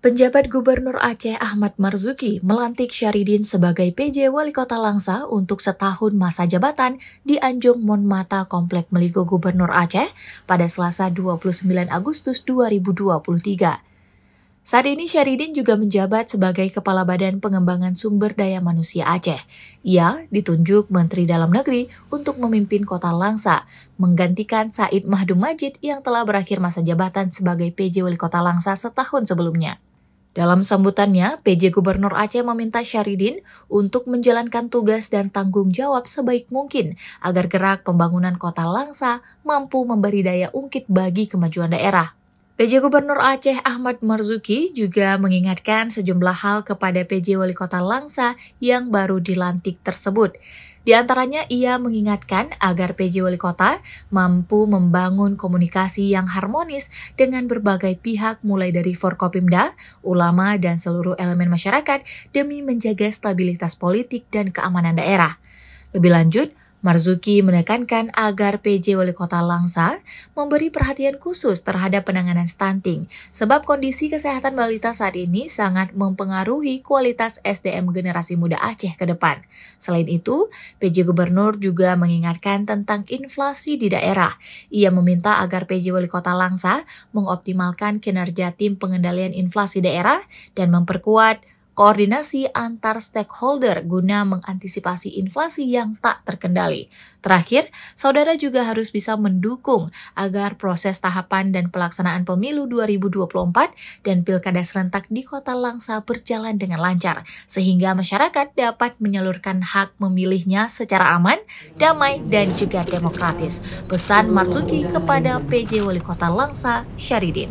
Penjabat Gubernur Aceh Ahmad Marzuki melantik Syaridin sebagai PJ Wali Kota Langsa untuk setahun masa jabatan di Anjung Monmata Komplek Meligo Gubernur Aceh pada Selasa 29 Agustus 2023. Saat ini Syaridin juga menjabat sebagai Kepala Badan Pengembangan Sumber Daya Manusia Aceh. Ia ditunjuk Menteri Dalam Negeri untuk memimpin kota Langsa, menggantikan Said Mahdum Majid yang telah berakhir masa jabatan sebagai PJ Wali Kota Langsa setahun sebelumnya. Dalam sambutannya, PJ Gubernur Aceh meminta Syaridin untuk menjalankan tugas dan tanggung jawab sebaik mungkin agar gerak pembangunan kota Langsa mampu memberi daya ungkit bagi kemajuan daerah. PJ Gubernur Aceh Ahmad Marzuki juga mengingatkan sejumlah hal kepada PJ Wali Kota Langsa yang baru dilantik tersebut. Di antaranya ia mengingatkan agar PJ Wali Kota mampu membangun komunikasi yang harmonis dengan berbagai pihak mulai dari Forkopimda, ulama, dan seluruh elemen masyarakat demi menjaga stabilitas politik dan keamanan daerah. Lebih lanjut, Marzuki menekankan agar PJ Wali Kota Langsa memberi perhatian khusus terhadap penanganan stunting, sebab kondisi kesehatan balita saat ini sangat mempengaruhi kualitas SDM generasi muda Aceh ke depan. Selain itu, PJ Gubernur juga mengingatkan tentang inflasi di daerah. Ia meminta agar PJ Wali Kota Langsa mengoptimalkan kinerja tim pengendalian inflasi daerah dan memperkuat koordinasi antar stakeholder guna mengantisipasi inflasi yang tak terkendali. Terakhir, saudara juga harus bisa mendukung agar proses tahapan dan pelaksanaan pemilu 2024 dan pilkada serentak di Kota Langsa berjalan dengan lancar, sehingga masyarakat dapat menyalurkan hak memilihnya secara aman, damai, dan juga demokratis. Pesan Marzuki kepada PJ Wali Kota Langsa, Syaridin.